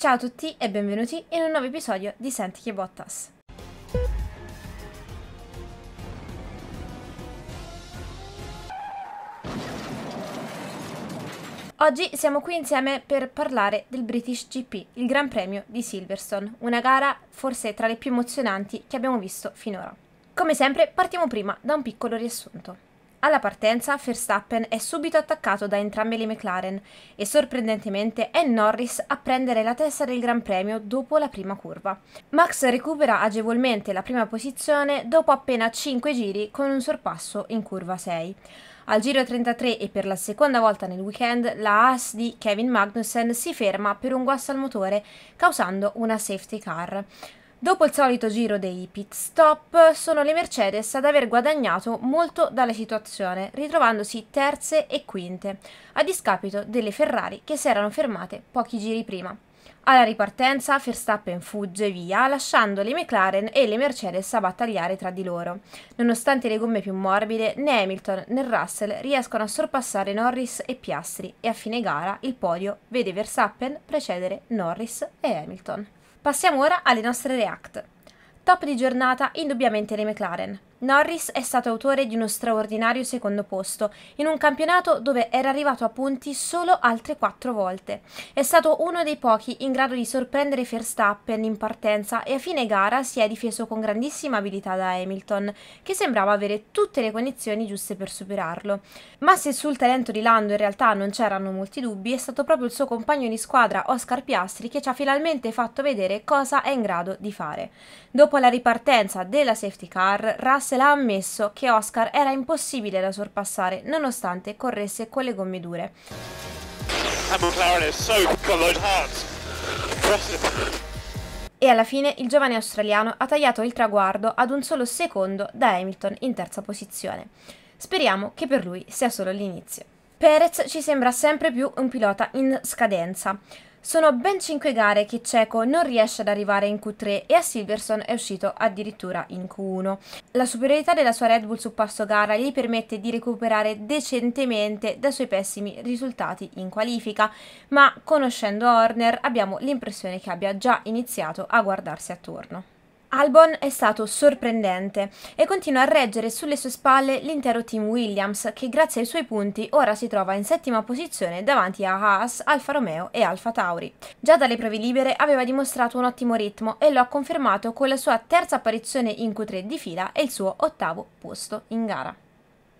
Ciao a tutti e benvenuti in un nuovo episodio di Senti che Bottas. Oggi siamo qui insieme per parlare del British GP, il Gran Premio di Silverstone, una gara forse tra le più emozionanti che abbiamo visto finora. Come sempre partiamo prima da un piccolo riassunto. Alla partenza Verstappen è subito attaccato da entrambe le McLaren e sorprendentemente è Norris a prendere la testa del Gran Premio dopo la prima curva. Max recupera agevolmente la prima posizione dopo appena 5 giri con un sorpasso in curva 6. Al giro 33 e per la seconda volta nel weekend la AS di Kevin Magnussen si ferma per un guasto al motore causando una safety car. Dopo il solito giro dei pit stop, sono le Mercedes ad aver guadagnato molto dalla situazione, ritrovandosi terze e quinte, a discapito delle Ferrari che si erano fermate pochi giri prima. Alla ripartenza Verstappen fugge via, lasciando le McLaren e le Mercedes a battagliare tra di loro. Nonostante le gomme più morbide, né Hamilton né Russell riescono a sorpassare Norris e Piastri e a fine gara il podio vede Verstappen precedere Norris e Hamilton. Passiamo ora alle nostre React. Top di giornata indubbiamente le McLaren. Norris è stato autore di uno straordinario secondo posto, in un campionato dove era arrivato a punti solo altre quattro volte. È stato uno dei pochi in grado di sorprendere Verstappen in partenza e a fine gara si è difeso con grandissima abilità da Hamilton, che sembrava avere tutte le condizioni giuste per superarlo. Ma se sul talento di Lando in realtà non c'erano molti dubbi, è stato proprio il suo compagno di squadra Oscar Piastri che ci ha finalmente fatto vedere cosa è in grado di fare. Dopo la ripartenza della safety car, Russell Russell ha ammesso che Oscar era impossibile da sorpassare nonostante corresse con le gomme dure. E alla fine il giovane australiano ha tagliato il traguardo ad un solo secondo da Hamilton in terza posizione. Speriamo che per lui sia solo l'inizio. Perez ci sembra sempre più un pilota in scadenza. Sono ben 5 gare che Ceco non riesce ad arrivare in Q3 e a Silverson è uscito addirittura in Q1. La superiorità della sua Red Bull su passo gara gli permette di recuperare decentemente dai suoi pessimi risultati in qualifica, ma conoscendo Horner abbiamo l'impressione che abbia già iniziato a guardarsi attorno. Albon è stato sorprendente e continua a reggere sulle sue spalle l'intero team Williams che grazie ai suoi punti ora si trova in settima posizione davanti a Haas, Alfa Romeo e Alfa Tauri. Già dalle prove libere aveva dimostrato un ottimo ritmo e lo ha confermato con la sua terza apparizione in Q3 di fila e il suo ottavo posto in gara.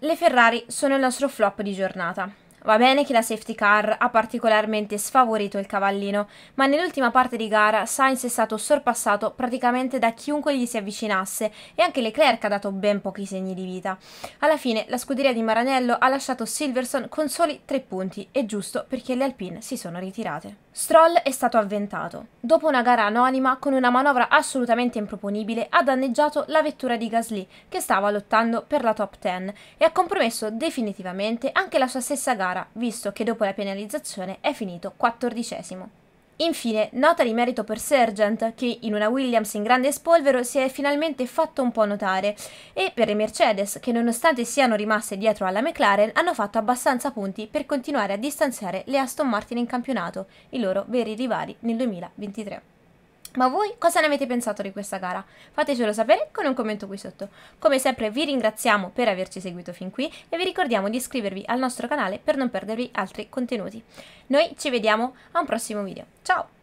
Le Ferrari sono il nostro flop di giornata. Va bene che la safety car ha particolarmente sfavorito il cavallino, ma nell'ultima parte di gara Sainz è stato sorpassato praticamente da chiunque gli si avvicinasse e anche Leclerc ha dato ben pochi segni di vita. Alla fine la scuderia di Maranello ha lasciato Silverson con soli tre punti e giusto perché le Alpine si sono ritirate. Stroll è stato avventato. Dopo una gara anonima, con una manovra assolutamente improponibile, ha danneggiato la vettura di Gasly, che stava lottando per la top 10, e ha compromesso definitivamente anche la sua stessa gara Ferrara, visto che dopo la penalizzazione è finito quattordicesimo. Infine, nota di merito per Sergent, che in una Williams in grande spolvero si è finalmente fatto un po' notare, e per le Mercedes, che nonostante siano rimaste dietro alla McLaren, hanno fatto abbastanza punti per continuare a distanziare le Aston Martin in campionato, i loro veri rivali nel 2023. Ma voi cosa ne avete pensato di questa gara? Fatecelo sapere con un commento qui sotto. Come sempre vi ringraziamo per averci seguito fin qui e vi ricordiamo di iscrivervi al nostro canale per non perdervi altri contenuti. Noi ci vediamo a un prossimo video. Ciao!